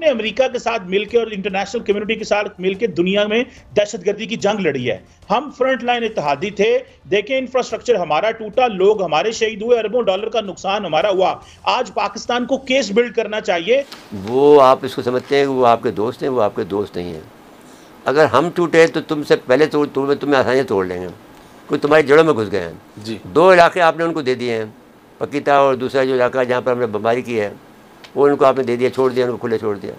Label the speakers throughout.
Speaker 1: ने अमेरिका के साथ मिलकर और इंटरनेशनल कम्युनिटी के साथ मिलकर दुनिया में दहशतगर्दी की जंग लड़ी है हम फ्रंट लाइन इतिहादी थे देखें इंफ्रास्ट्रक्चर हमारा टूटा लोग हमारे शहीद हुए अरबों डॉलर का नुकसान हमारा हुआ आज पाकिस्तान को केस बिल्ड करना चाहिए
Speaker 2: वो आप इसको समझते हैं वो आपके दोस्त हैं वो आपके दोस्त नहीं हैं अगर हम टूटे तो तुमसे पहले तोड़ तुम्हें तुम्हें आसानियाँ तोड़ लेंगे कोई तुम्हारी जड़ों में घुस गए हैं दो इलाके आपने उनको दे दिए हैं पकीता और दूसरा जो इलाका जहाँ पर हमने बमबारी की है वो उनको आपने दे दिया छोड़ दिया उनको खुले छोड़ दिया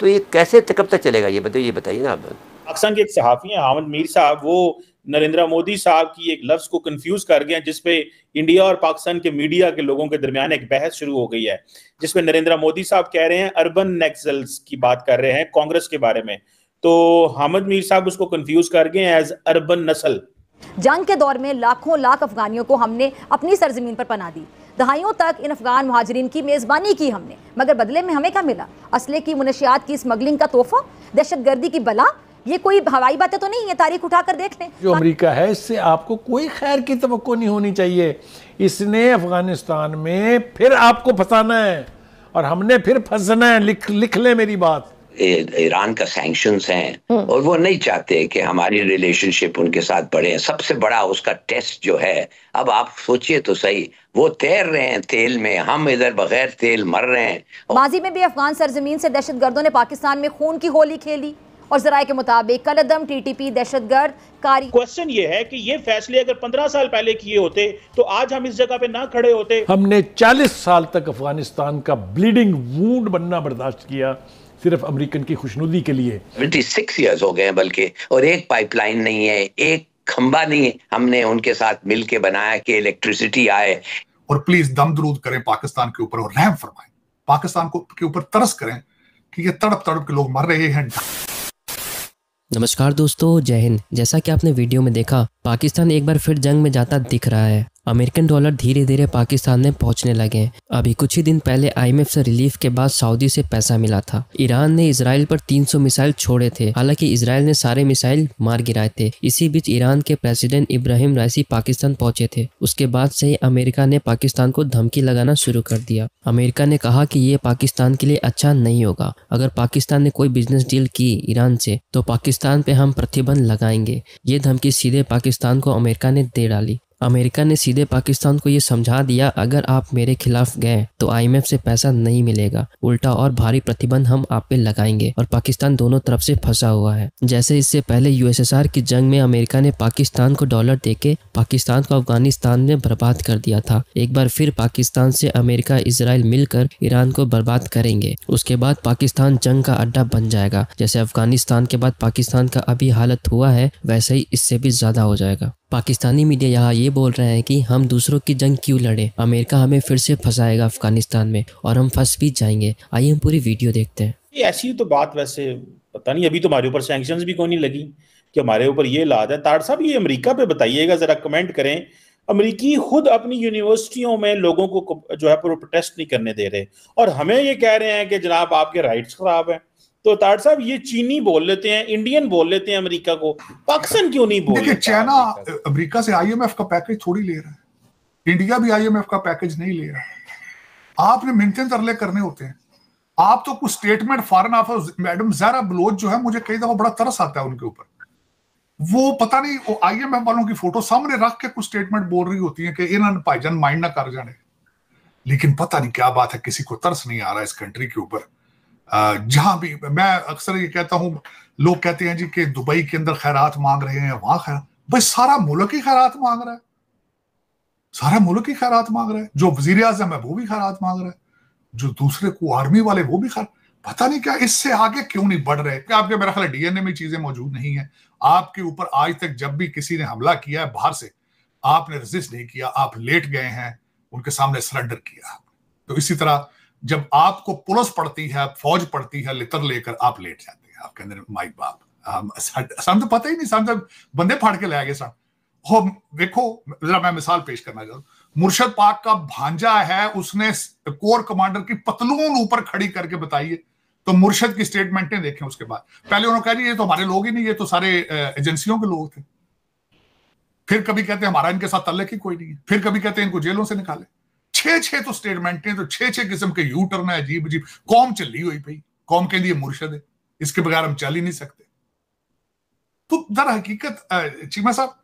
Speaker 2: तो ये कैसे कब तक चलेगा ये बताइए ये बताइए ना आप
Speaker 1: पाकिस्तान के एक सहाफ़ी हैं हामिद मीर साहब वो नरेंद्र मोदी साहब की एक लफ्ज को कंफ्यूज कर गए हैं जिसपे इंडिया और पाकिस्तान के मीडिया के लोगों के दरमियान एक बहस शुरू हो गई है जिसमें नरेंद्र मोदी साहब कह रहे हैं अर्बन नेक्सल्स की बात कर रहे हैं कांग्रेस के बारे में तो हामिद मीर साहब उसको कंफ्यूज कर गए एज अर्बन नस्ल
Speaker 3: जंग के दौर में लाखों लाख अफगानियों को हमने अपनी सरजमीन पर पना दी दहाइयों तक इन अफगान महाजरीन की मेज़बानी की हमने मगर बदले में हमें क्या मिला असले की मुनशियात की स्मगलिंग का तोहफा दहशत गर्दी की बला ये कोई हवाई बातें तो नहीं है तारीख उठाकर देख लें
Speaker 4: जो अमेरिका है इससे आपको कोई खैर की तो नहीं होनी चाहिए इसने अफगानिस्तान में फिर आपको फंसाना है और हमने फिर फंसना है लिख लिख ले मेरी बात
Speaker 2: ईरान का सैंक्शंस हैं
Speaker 4: हम्म। और वो नहीं चाहते कि
Speaker 2: हमारी रिलेशनशिप उनके साथ बढ़े सबसे बड़ा उसका टेस्ट जो है अब आप सोचिए तो सही वो तैर रहे हैं तेल में हम इधर बगैर तेल मर रहे हैं
Speaker 3: माजी में भी अफगान सरजमीन से दहशत गर्दों ने पाकिस्तान में खून की होली खेली और जराये के मुताबिक कलदम टीटीपी दहशतगर्द कारी
Speaker 1: क्वेश्चन ये है कि ये फैसले अगर पंद्रह साल पहले किए होते तो आज हम इस जगह पे ना खड़े
Speaker 4: होते हमने चालीस साल तक अफगानिस्तान का ब्लीडिंग वूड बनना बर्दाश्त किया सिर्फ अमरीकन की खुशनुदी के लिए
Speaker 2: सिक्स ईयर्स हो गए हैं बल्कि और एक पाइपलाइन नहीं है एक खंबा नहीं है हमने उनके साथ के बनाया कि इलेक्ट्रिसिटी आए
Speaker 3: और प्लीज दम दरूद करें पाकिस्तान के ऊपर और रहम फरमाएं पाकिस्तान को के ऊपर तरस करें कि ये तड़प तड़प के लोग मर रहे हैं
Speaker 5: नमस्कार दोस्तों जय हिंद जैसा कि आपने वीडियो में देखा पाकिस्तान एक बार फिर जंग में जाता दिख रहा है अमेरिकन डॉलर धीरे धीरे पाकिस्तान में पहुंचने लगे अभी कुछ ही दिन पहले आईएमएफ से रिलीफ के बाद सऊदी से पैसा मिला था ईरान ने इसराइल पर 300 मिसाइल छोड़े थे हालांकि इसराइल ने सारे मिसाइल मार गिराए थे इसी बीच ईरान के प्रेसिडेंट इब्राहिम राइसी पाकिस्तान पहुंचे थे उसके बाद से ही अमेरिका ने पाकिस्तान को धमकी लगाना शुरू कर दिया अमेरिका ने कहा की ये पाकिस्तान के लिए अच्छा नहीं होगा अगर पाकिस्तान ने कोई बिजनेस डील की ईरान से तो पाकिस्तान पे हम प्रतिबंध लगाएंगे ये धमकी सीधे पाकिस्तान को अमेरिका ने दे डाली अमेरिका ने सीधे पाकिस्तान को ये समझा दिया अगर आप मेरे खिलाफ गए तो आईएमएफ से पैसा नहीं मिलेगा उल्टा और भारी प्रतिबंध हम आप पे लगाएंगे और पाकिस्तान दोनों तरफ से फंसा हुआ है जैसे इससे पहले यूएसएसआर की जंग में अमेरिका ने पाकिस्तान को डॉलर देके पाकिस्तान को अफगानिस्तान में बर्बाद कर दिया था एक बार फिर पाकिस्तान से अमेरिका इसराइल मिलकर ईरान को बर्बाद करेंगे उसके बाद पाकिस्तान जंग का अड्डा बन जाएगा जैसे अफगानिस्तान के बाद पाकिस्तान का अभी हालत हुआ है वैसे ही इससे भी ज्यादा हो जाएगा पाकिस्तानी मीडिया यहाँ ये बोल रहे हैं कि हम दूसरों की जंग क्यों लड़े अमेरिका हमें फिर से फंसाएगा अफगानिस्तान में और हम फंस भी जाएंगे आइए हम पूरी वीडियो देखते हैं
Speaker 1: ऐसी तो बात वैसे पता नहीं अभी तो हमारे ऊपर सेंक्शन भी क्यों नहीं लगी कि हमारे ऊपर ये लाद है तार साहब ये अमरीका पे बताइएगा जरा कमेंट करें अमरीकी खुद अपनी यूनिवर्सिटियों में लोगों को जो है प्रोटेस्ट नहीं करने दे रहे और हमें ये कह रहे हैं कि जनाब आपके राइट्स खराब हैं तो तार साहब ये चीनी बोल लेते हैं इंडियन बोल लेते हैं अमेरिका को पाकिस्तान क्यों नहीं बोल देखिए चाइना
Speaker 3: अमेरिका से आईएमएफ का पैकेज थोड़ी ले रहा है इंडिया भी आईएमएफ का पैकेज नहीं ले रहा है आपने मिनते तरले करने होते हैं आप तो कुछ स्टेटमेंट फॉरन ऑफ मैडम जरा बलोच जो है मुझे कई दफा बड़ा तरस आता है उनके ऊपर वो पता नहीं वो आईएमएफ वालों की फोटो सामने रख के कुछ स्टेटमेंट बोल रही होती है कि इन्होंने भाईजान माइंड ना कर जाने लेकिन पता नहीं क्या बात है किसी को तरस नहीं आ रहा इस कंट्री के ऊपर जहां भी मैं अक्सर ये कहता हूं लोग कहते हैं जी कि दुबई के अंदर खैरात मांग रहे हैं वहां खैर भाई सारा मुल्क ही खैरात मांग रहा है सारा मुल्क ही खैरात मांग रहा है जो वजीर आजम है वो भी खैरात मांग रहा है जो दूसरे को आर्मी वाले वो भी खैर पता नहीं क्या इससे आगे क्यों नहीं बढ़ रहे क्या आपके मेरा ख्याल डीएनए में चीजें मौजूद नहीं है आपके ऊपर आज तक जब भी किसी ने हमला किया है बाहर से आपने रजिस्ट नहीं किया आप लेट गए हैं उनके सामने सरेंडर किया तो इसी तरह जब आपको पुलिस पड़ती है फौज पड़ती है लितर लेकर आप लेट जाते हैं आपके अंदर माई बाप तो पता ही नहीं सब बंदे फाड़ के ले गए साहब हो देखो जरा मैं मिसाल पेश करना हूँ मुर्शद पाक का भांजा है उसने कोर कमांडर की पतलून ऊपर खड़ी करके बताइए तो मुर्शद की स्टेटमेंट ने देखे उसके बाद पहले उन्होंने कह रही ये तो हमारे लोग ही नहीं ये तो सारे एजेंसियों के लोग थे फिर कभी कहते हैं हमारा इनके साथ तल्लक ही कोई नहीं है फिर कभी कहते हैं इनको जेलों से निकाले छे छे तो स्टेटमेंट है तो छे छे किस्म के यू टर्न है अजीब अजीब कौम चली हुई भाई कौम के लिए मुर्शद है इसके बगैर हम चल ही नहीं सकते तो दर हकीकत चीमा साहब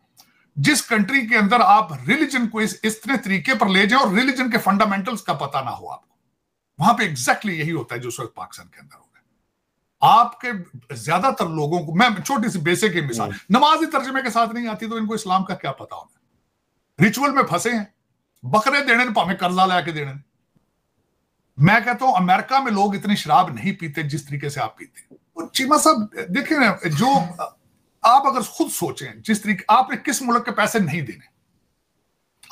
Speaker 3: जिस कंट्री के अंदर आप रिलीजन को इस इतने तरीके पर ले जाए और रिलीजन के फंडामेंटल्स का पता ना हो आपको वहां पे एग्जैक्टली exactly यही होता है जो उस पाकिस्तान के अंदर होगा आपके ज्यादातर लोगों को मैं छोटी सी बेसिक मिसाल हम्म। नमाजी तर्जमे के साथ नहीं आती तो इनको इस्लाम का क्या पता होना रिचुअल में फंसे हैं बकरे देने भावे कर्जा ला के देने मैं कहता हूं अमेरिका में लोग इतनी शराब नहीं पीते जिस तरीके से आप पीते चीमा साहब देखिए ना जो आप अगर खुद सोचें जिस तरीके आपने किस मुल्क के पैसे नहीं देने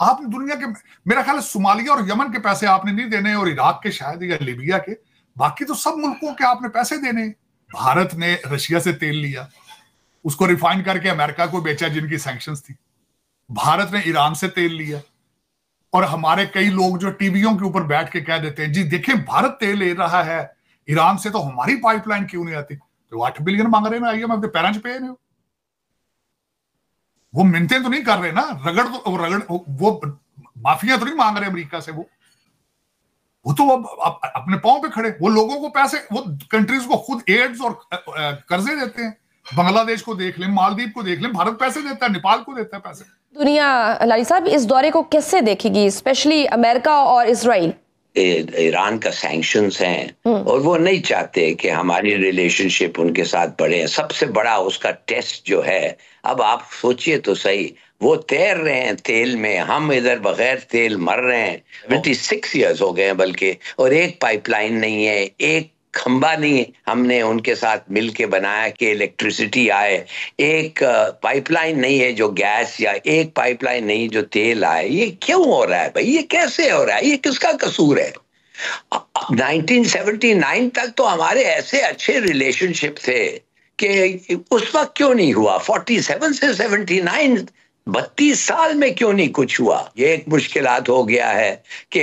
Speaker 3: आपने दुनिया के मेरा ख्याल है सोमालिया और यमन के पैसे आपने नहीं देने और इराक के शायद या लीबिया के बाकी तो सब मुल्कों के आपने पैसे देने भारत ने रशिया से तेल लिया उसको रिफाइन करके अमेरिका को बेचा जिनकी सैंक्शन थी भारत ने ईरान से तेल लिया और हमारे कई लोग जो टीवियों के ऊपर बैठ के कह देते हैं जी देखे भारत तेल ले रहा है ईरान से तो हमारी पाइपलाइन क्यों नहीं आती तो आठ बिलियन मांग रहे ना आइए पे नहीं हो वो मिनते तो नहीं कर रहे ना रगड़ तो रगड़ वो माफिया तो नहीं मांग रहे अमरीका से वो वो तो अब अपने पाओ पे खड़े वो लोगों को पैसे वो कंट्रीज को खुद एड्स और कर्जे देते हैं बांग्लादेश को देख लें मालदीव को देख लें भारत पैसे देता है नेपाल को देता है पैसे
Speaker 4: दुनिया लाली साहब इस दौरे को कैसे देखेगी स्पेशली
Speaker 3: अमेरिका और इसराइल
Speaker 2: ईरान का सैंक्शंस है हम्म। और वो नहीं चाहते कि हमारी रिलेशनशिप उनके साथ बढ़े सबसे बड़ा उसका टेस्ट जो है अब आप सोचिए तो सही वो तैर रहे हैं तेल में हम इधर बगैर तेल मर रहे हैं ट्वेंटी सिक्स ईयर्स हो गए हैं बल्कि और एक पाइपलाइन नहीं है एक खंबा नहीं हमने उनके साथ मिलके बनाया कि इलेक्ट्रिसिटी आए एक पाइपलाइन नहीं है जो गैस या एक पाइपलाइन नहीं जो तेल आए ये क्यों हो रहा है भाई ये कैसे हो रहा है ये किसका कसूर है 1979 तक तो हमारे ऐसे अच्छे रिलेशनशिप थे कि उस वक्त क्यों नहीं हुआ 47 से 79 बत्तीस साल में क्यों नहीं कुछ हुआ ये एक मुश्किल हो गया है कि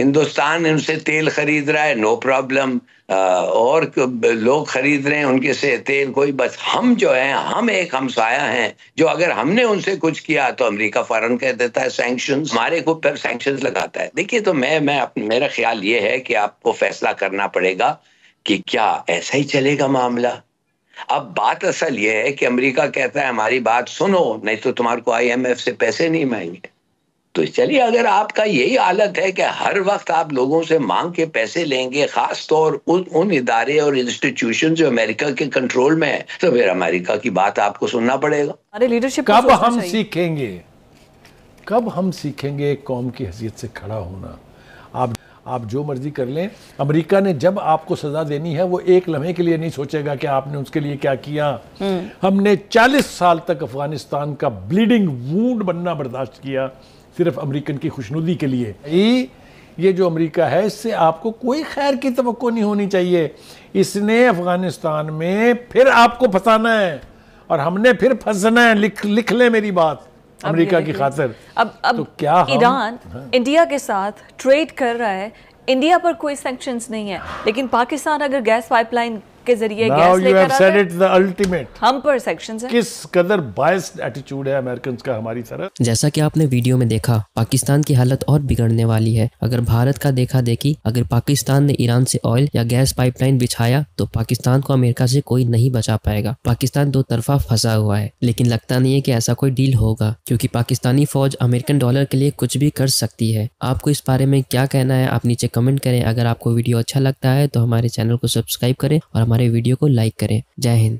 Speaker 2: हिंदुस्तान इनसे तेल खरीद रहा है नो प्रॉब्लम और लोग खरीद रहे हैं उनके से तेल कोई बस हम जो हैं हम एक हमसाया हैं जो अगर हमने उनसे कुछ किया तो अमेरिका फौरन कह देता है सैंक्शन हमारे को फिर सैंक्शन लगाता है देखिए तो मैं मैं मेरा ख्याल ये है कि आपको फैसला करना पड़ेगा कि क्या ऐसा ही चलेगा मामला अब बात असल यह है कि अमेरिका कहता है हमारी बात सुनो नहीं तो तुम्हारे को आईएमएफ से पैसे नहीं मांगे तो चलिए अगर आपका यही हालत है कि हर वक्त आप लोगों से मांग के पैसे लेंगे खास तौर उन उन इदारे और इंस्टीट्यूशन जो अमेरिका के कंट्रोल में है तो फिर अमेरिका की बात आपको सुनना पड़ेगा अरे लीडरशिप कब हम
Speaker 4: सीखेंगे कब हम सीखेंगे कौम की हैसियत से खड़ा होना आप जो मर्जी कर लें अमेरिका ने जब आपको सजा देनी है वो एक लम्हे के लिए नहीं सोचेगा कि आपने उसके लिए क्या किया हम्म। हमने 40 साल तक अफगानिस्तान का ब्लीडिंग वूड बनना बर्दाश्त किया सिर्फ अमेरिकन की खुशनुदी के लिए ये जो अमेरिका है इससे आपको कोई खैर की तो नहीं होनी चाहिए इसने अफगानिस्तान में फिर आपको फंसाना है और हमने फिर फंसना है लिख लिख लें मेरी बात अमेरिका की खातर
Speaker 5: अब अब तो क्या ईरान हाँ। इंडिया के साथ ट्रेड कर रहा है इंडिया पर कोई सेंक्शंस नहीं है लेकिन पाकिस्तान अगर गैस पाइपलाइन के जरिए गैस लेकर
Speaker 4: अल्टीमेट हम पर किस कदर एटीट्यूड है अमेरिकन का हमारी तरफ
Speaker 5: जैसा कि आपने वीडियो में देखा पाकिस्तान की हालत और बिगड़ने वाली है अगर भारत का देखा देखी अगर पाकिस्तान ने ईरान से ऑयल या गैस पाइपलाइन बिछाया तो पाकिस्तान को अमेरिका से कोई नहीं बचा पाएगा पाकिस्तान दो तरफा फंसा हुआ है लेकिन लगता नहीं है कि ऐसा कोई डील होगा क्योंकि पाकिस्तानी फौज अमेरिकन डॉलर के लिए कुछ भी कर सकती है आपको इस बारे में क्या कहना है आप नीचे कमेंट करें अगर आपको वीडियो अच्छा लगता है तो हमारे चैनल को सब्सक्राइब करें और हमारे वीडियो को लाइक करें जय हिंद